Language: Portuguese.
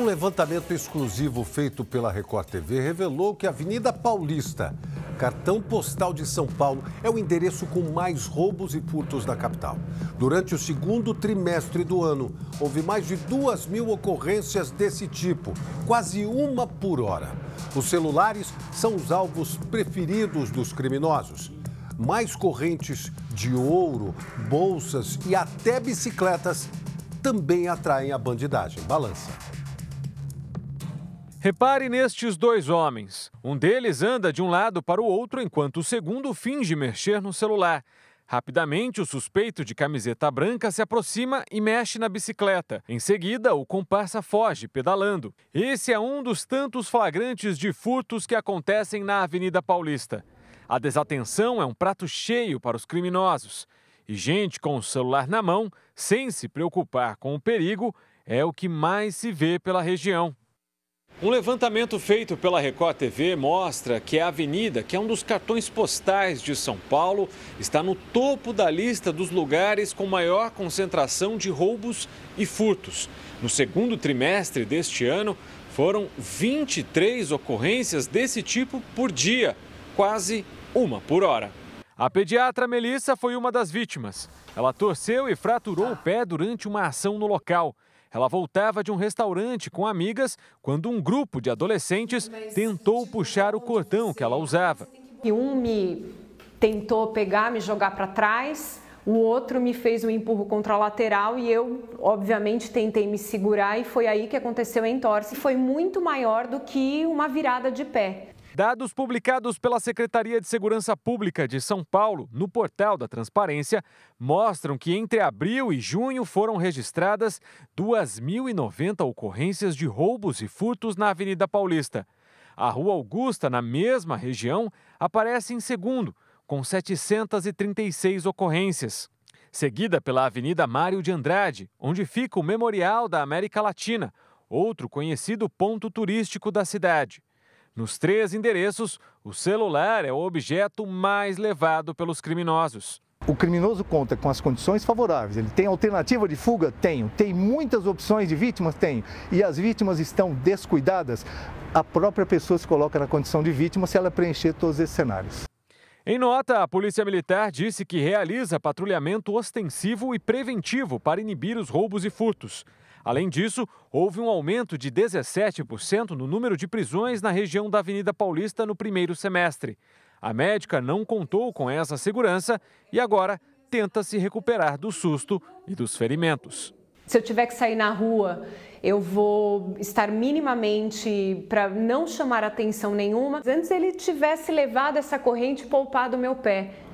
Um levantamento exclusivo feito pela Record TV revelou que a Avenida Paulista, cartão postal de São Paulo, é o endereço com mais roubos e furtos da capital. Durante o segundo trimestre do ano, houve mais de duas mil ocorrências desse tipo, quase uma por hora. Os celulares são os alvos preferidos dos criminosos. Mais correntes de ouro, bolsas e até bicicletas também atraem a bandidagem. Balança. Repare nestes dois homens. Um deles anda de um lado para o outro enquanto o segundo finge mexer no celular. Rapidamente, o suspeito de camiseta branca se aproxima e mexe na bicicleta. Em seguida, o comparsa foge, pedalando. Esse é um dos tantos flagrantes de furtos que acontecem na Avenida Paulista. A desatenção é um prato cheio para os criminosos. E gente com o celular na mão, sem se preocupar com o perigo, é o que mais se vê pela região. Um levantamento feito pela Record TV mostra que a avenida, que é um dos cartões postais de São Paulo, está no topo da lista dos lugares com maior concentração de roubos e furtos. No segundo trimestre deste ano, foram 23 ocorrências desse tipo por dia, quase uma por hora. A pediatra Melissa foi uma das vítimas. Ela torceu e fraturou o pé durante uma ação no local. Ela voltava de um restaurante com amigas quando um grupo de adolescentes tentou puxar o cordão que ela usava. E um me tentou pegar, me jogar para trás, o outro me fez um empurro contra a lateral e eu, obviamente, tentei me segurar e foi aí que aconteceu a entorse. Foi muito maior do que uma virada de pé. Dados publicados pela Secretaria de Segurança Pública de São Paulo no portal da Transparência mostram que entre abril e junho foram registradas 2.090 ocorrências de roubos e furtos na Avenida Paulista. A Rua Augusta, na mesma região, aparece em segundo, com 736 ocorrências, seguida pela Avenida Mário de Andrade, onde fica o Memorial da América Latina, outro conhecido ponto turístico da cidade. Nos três endereços, o celular é o objeto mais levado pelos criminosos. O criminoso conta com as condições favoráveis. Ele tem alternativa de fuga? Tenho. Tem muitas opções de vítimas? Tenho. E as vítimas estão descuidadas? A própria pessoa se coloca na condição de vítima se ela preencher todos esses cenários. Em nota, a Polícia Militar disse que realiza patrulhamento ostensivo e preventivo para inibir os roubos e furtos. Além disso, houve um aumento de 17% no número de prisões na região da Avenida Paulista no primeiro semestre. A médica não contou com essa segurança e agora tenta se recuperar do susto e dos ferimentos. Se eu tiver que sair na rua, eu vou estar minimamente para não chamar atenção nenhuma. Antes ele tivesse levado essa corrente e poupado meu pé.